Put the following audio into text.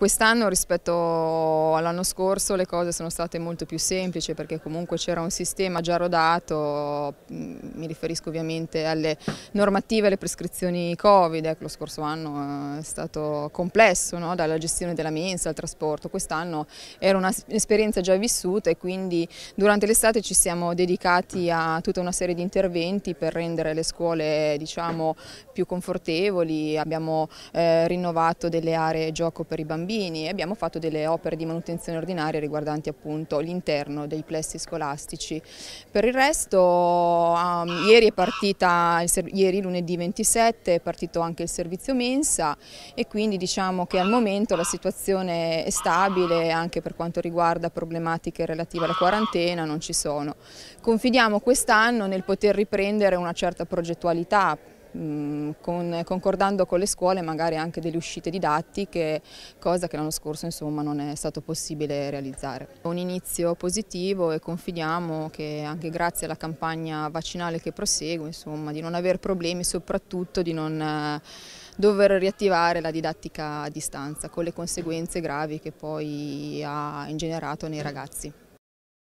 Quest'anno rispetto all'anno scorso le cose sono state molto più semplici perché comunque c'era un sistema già rodato, mm, mi riferisco ovviamente alle normative e alle prescrizioni Covid, ecco, lo scorso anno eh, è stato complesso no? dalla gestione della mensa al trasporto, quest'anno era un'esperienza già vissuta e quindi durante l'estate ci siamo dedicati a tutta una serie di interventi per rendere le scuole diciamo, più confortevoli, abbiamo eh, rinnovato delle aree gioco per i bambini bambini e abbiamo fatto delle opere di manutenzione ordinaria riguardanti appunto l'interno dei plessi scolastici. Per il resto um, ieri è partita, ieri lunedì 27 è partito anche il servizio mensa e quindi diciamo che al momento la situazione è stabile anche per quanto riguarda problematiche relative alla quarantena, non ci sono. Confidiamo quest'anno nel poter riprendere una certa progettualità Mm, con, concordando con le scuole magari anche delle uscite didattiche, cosa che l'anno scorso insomma, non è stato possibile realizzare. Un inizio positivo e confidiamo che anche grazie alla campagna vaccinale che prosegue insomma, di non avere problemi, soprattutto di non eh, dover riattivare la didattica a distanza con le conseguenze gravi che poi ha ingenerato nei ragazzi.